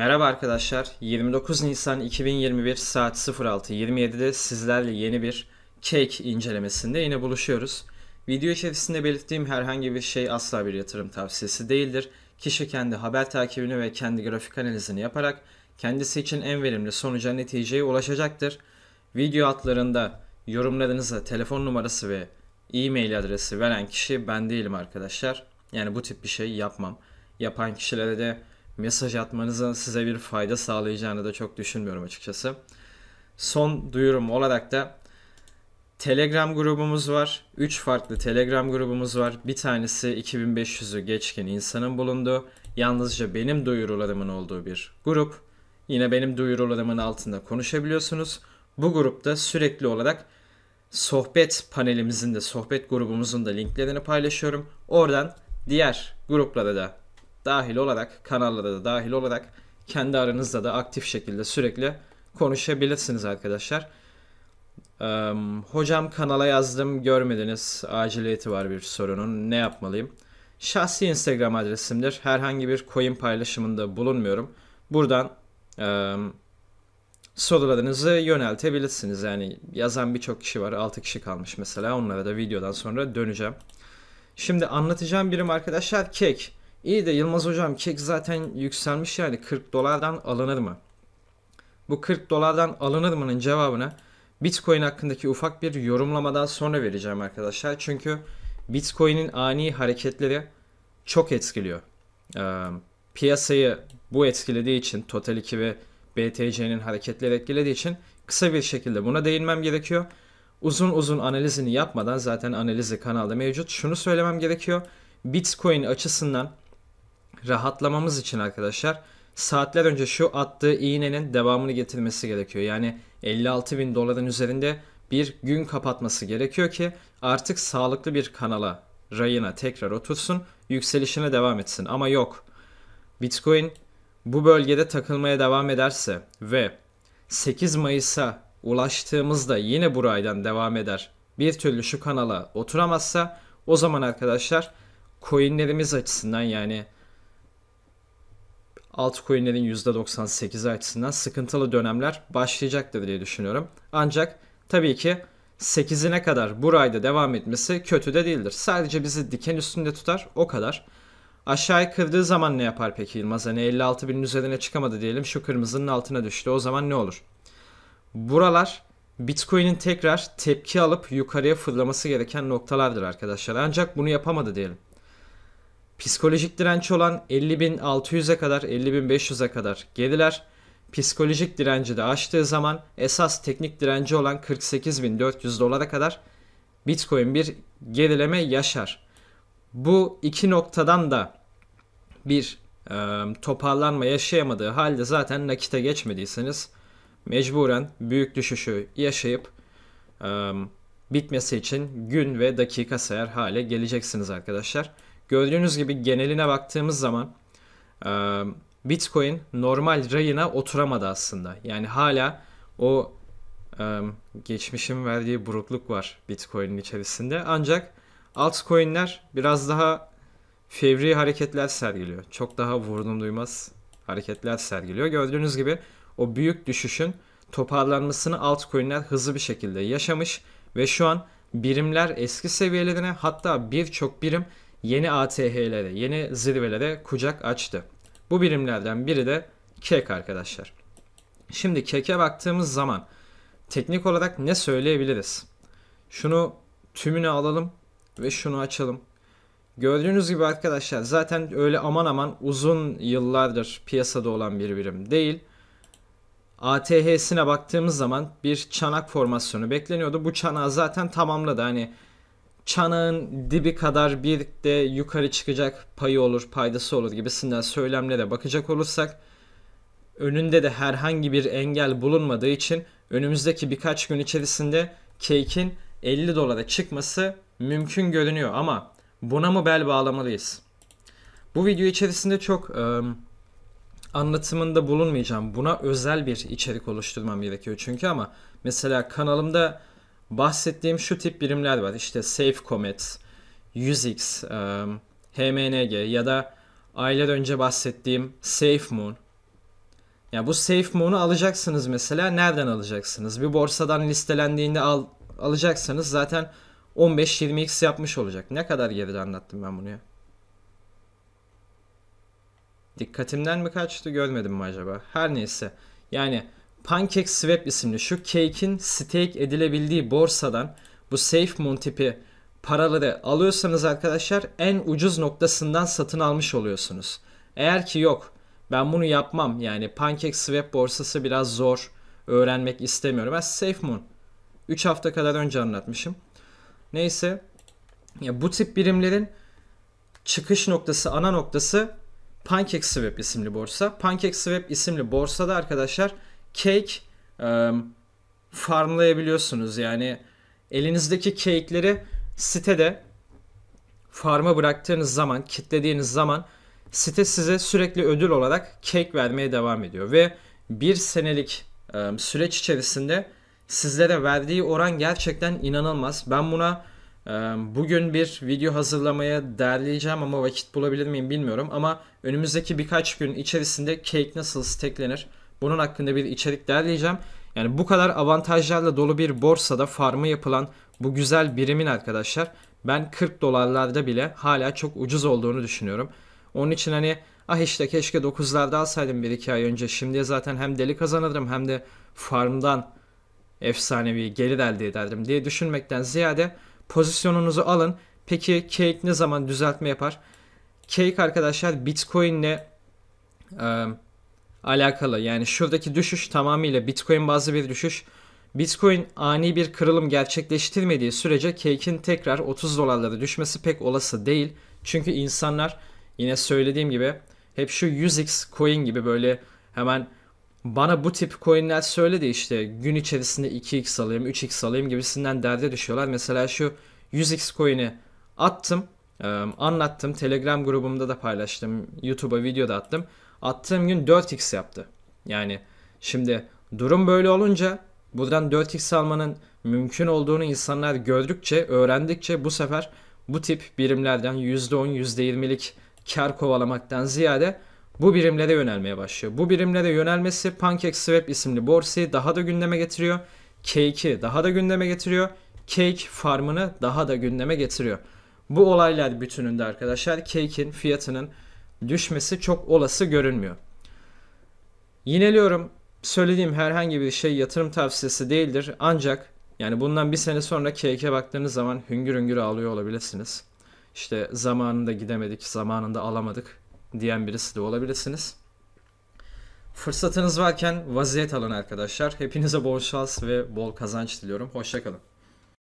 Merhaba arkadaşlar. 29 Nisan 2021 saat 06.27'de sizlerle yeni bir cake incelemesinde yine buluşuyoruz. Video içerisinde belirttiğim herhangi bir şey asla bir yatırım tavsiyesi değildir. Kişi kendi haber takibini ve kendi grafik analizini yaparak kendisi için en verimli sonuca neticeye ulaşacaktır. Video altlarında yorumlarınıza telefon numarası ve e-mail adresi veren kişi ben değilim arkadaşlar. Yani bu tip bir şey yapmam. Yapan kişilere de mesaj atmanızın size bir fayda sağlayacağını da çok düşünmüyorum açıkçası. Son duyurum olarak da Telegram grubumuz var. 3 farklı Telegram grubumuz var. Bir tanesi 2500'ü geçkin insanın bulunduğu, yalnızca benim duyurularımın olduğu bir grup. Yine benim duyurularımın altında konuşabiliyorsunuz. Bu grupta sürekli olarak sohbet panelimizin de sohbet grubumuzun da linklerini paylaşıyorum. Oradan diğer gruplara da dahil olarak, kanallara da dahil olarak kendi aranızda da aktif şekilde sürekli konuşabilirsiniz arkadaşlar. Ee, hocam kanala yazdım görmediniz aciliyeti var bir sorunun ne yapmalıyım? Şahsi Instagram adresimdir. Herhangi bir coin paylaşımında bulunmuyorum. Buradan e, sorularınızı yöneltebilirsiniz. Yani yazan birçok kişi var. 6 kişi kalmış mesela. Onlara da videodan sonra döneceğim. Şimdi anlatacağım birim arkadaşlar kek. İyi de Yılmaz hocam kek zaten yükselmiş yani 40 dolardan alınır mı? Bu 40 dolardan alınır mı'nın cevabını Bitcoin hakkındaki ufak bir yorumlamadan sonra vereceğim arkadaşlar. Çünkü Bitcoin'in ani hareketleri çok etkiliyor. Ee, piyasayı bu etkilediği için Total 2 ve BTC'nin hareketleri etkilediği için kısa bir şekilde buna değinmem gerekiyor. Uzun uzun analizini yapmadan zaten analizi kanalda mevcut. Şunu söylemem gerekiyor. Bitcoin açısından rahatlamamız için arkadaşlar saatler önce şu attığı iğnenin devamını getirmesi gerekiyor. Yani 56 bin doların üzerinde bir gün kapatması gerekiyor ki artık sağlıklı bir kanala rayına tekrar otursun yükselişine devam etsin ama yok Bitcoin bu bölgede takılmaya devam ederse ve 8 Mayıs'a ulaştığımızda yine buraydan devam eder bir türlü şu kanala oturamazsa o zaman arkadaşlar coinlerimiz açısından yani altcoin'lerin %98'i açısından sıkıntılı dönemler başlayacaktır diye düşünüyorum. Ancak tabii ki 8'ine kadar bu devam etmesi kötü de değildir. Sadece bizi diken üstünde tutar o kadar. Aşağıya kırdığı zaman ne yapar peki Yılmaz? Hani 56 binin üzerine çıkamadı diyelim şu kırmızının altına düştü o zaman ne olur? Buralar Bitcoin'in tekrar tepki alıp yukarıya fırlaması gereken noktalardır arkadaşlar. Ancak bunu yapamadı diyelim. Psikolojik direnci olan 50.600'e kadar 50.500'e kadar geriler. Psikolojik direnci de aştığı zaman esas teknik direnci olan 48.400 dolara kadar Bitcoin bir gerileme yaşar. Bu iki noktadan da bir e, toparlanma yaşayamadığı halde zaten nakite geçmediyseniz mecburen büyük düşüşü yaşayıp e, bitmesi için gün ve dakika sayar hale geleceksiniz arkadaşlar. Gördüğünüz gibi geneline baktığımız zaman e, Bitcoin normal rayına oturamadı aslında. Yani hala o e, geçmişin verdiği burukluk var Bitcoin'in içerisinde. Ancak altcoin'ler biraz daha fevri hareketler sergiliyor. Çok daha vurdum duymaz hareketler sergiliyor. Gördüğünüz gibi o büyük düşüşün toparlanmasını altcoin'ler hızlı bir şekilde yaşamış ve şu an birimler eski seviyelerine hatta birçok birim yeni ATH'lere, yeni zirvelere kucak açtı. Bu birimlerden biri de kek arkadaşlar. Şimdi keke baktığımız zaman teknik olarak ne söyleyebiliriz? Şunu tümünü alalım ve şunu açalım. Gördüğünüz gibi arkadaşlar zaten öyle aman aman uzun yıllardır piyasada olan bir birim değil. ATH'sine baktığımız zaman bir çanak formasyonu bekleniyordu. Bu çanağı zaten tamamladı. Hani çanağın dibi kadar bir de yukarı çıkacak payı olur, paydası olur gibisinden söylemlere bakacak olursak önünde de herhangi bir engel bulunmadığı için önümüzdeki birkaç gün içerisinde Cake'in 50 dolara çıkması mümkün görünüyor ama buna mı bel bağlamalıyız? Bu video içerisinde çok e, anlatımında bulunmayacağım. Buna özel bir içerik oluşturmam gerekiyor çünkü ama mesela kanalımda bahsettiğim şu tip birimler var. İşte Safe Comet, 100X, HMNG ya da aylar önce bahsettiğim Safe Moon. Ya yani bu Safe Moon'u alacaksınız mesela. Nereden alacaksınız? Bir borsadan listelendiğinde al, alacaksanız zaten 15-20x yapmış olacak. Ne kadar geride anlattım ben bunu ya. Dikkatimden mi kaçtı görmedim mi acaba? Her neyse. Yani PancakeSwap isimli şu cake'in stake edilebildiği borsadan bu SafeMoon tipi paraları alıyorsanız arkadaşlar en ucuz noktasından satın almış oluyorsunuz. Eğer ki yok ben bunu yapmam yani PancakeSwap borsası biraz zor öğrenmek istemiyorum. Ben SafeMoon 3 hafta kadar önce anlatmışım. Neyse ya bu tip birimlerin çıkış noktası ana noktası PancakeSwap isimli borsa. PancakeSwap isimli borsada arkadaşlar cake e, farmlayabiliyorsunuz. Yani elinizdeki cake'leri sitede farma bıraktığınız zaman, kitlediğiniz zaman site size sürekli ödül olarak cake vermeye devam ediyor. Ve bir senelik e, süreç içerisinde sizlere verdiği oran gerçekten inanılmaz. Ben buna e, bugün bir video hazırlamaya derleyeceğim ama vakit bulabilir miyim bilmiyorum. Ama önümüzdeki birkaç gün içerisinde cake nasıl steklenir bunun hakkında bir içerik derleyeceğim. Yani bu kadar avantajlarla dolu bir borsada farmı yapılan bu güzel birimin arkadaşlar ben 40 dolarlarda bile hala çok ucuz olduğunu düşünüyorum. Onun için hani ah işte keşke 9'larda alsaydım 1-2 ay önce. Şimdi zaten hem deli kazanırdım hem de farmdan efsanevi gelir elde ederdim diye düşünmekten ziyade pozisyonunuzu alın. Peki Cake ne zaman düzeltme yapar? Cake arkadaşlar Bitcoin'le e, alakalı. Yani şuradaki düşüş tamamıyla Bitcoin bazlı bir düşüş. Bitcoin ani bir kırılım gerçekleştirmediği sürece cake'in tekrar 30 dolarlara düşmesi pek olası değil. Çünkü insanlar yine söylediğim gibi hep şu 100x coin gibi böyle hemen bana bu tip coinler söyledi işte gün içerisinde 2x alayım 3x alayım gibisinden derde düşüyorlar. Mesela şu 100x coin'i attım anlattım telegram grubumda da paylaştım YouTube'a video da attım attığım gün 4x yaptı. Yani şimdi durum böyle olunca buradan 4x almanın mümkün olduğunu insanlar gördükçe, öğrendikçe bu sefer bu tip birimlerden %10, %20'lik kar kovalamaktan ziyade bu birimlere yönelmeye başlıyor. Bu birimlere yönelmesi PancakeSwap isimli borsayı daha da gündeme getiriyor. Cake'i daha da gündeme getiriyor. Cake farmını daha da gündeme getiriyor. Bu olaylar bütününde arkadaşlar Cake'in fiyatının düşmesi çok olası görünmüyor. Yineliyorum söylediğim herhangi bir şey yatırım tavsiyesi değildir ancak yani bundan bir sene sonra keyke baktığınız zaman hüngür hüngür ağlıyor olabilirsiniz. İşte zamanında gidemedik, zamanında alamadık diyen birisi de olabilirsiniz. Fırsatınız varken vaziyet alın arkadaşlar. Hepinize bol şans ve bol kazanç diliyorum. Hoşçakalın.